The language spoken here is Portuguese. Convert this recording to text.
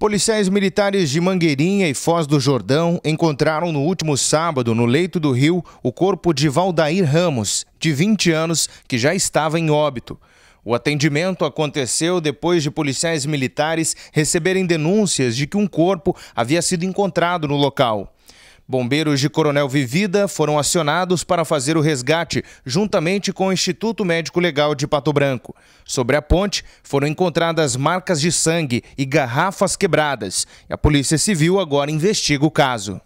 Policiais militares de Mangueirinha e Foz do Jordão encontraram no último sábado, no leito do rio, o corpo de Valdair Ramos, de 20 anos, que já estava em óbito. O atendimento aconteceu depois de policiais militares receberem denúncias de que um corpo havia sido encontrado no local. Bombeiros de Coronel Vivida foram acionados para fazer o resgate, juntamente com o Instituto Médico Legal de Pato Branco. Sobre a ponte, foram encontradas marcas de sangue e garrafas quebradas. E a Polícia Civil agora investiga o caso.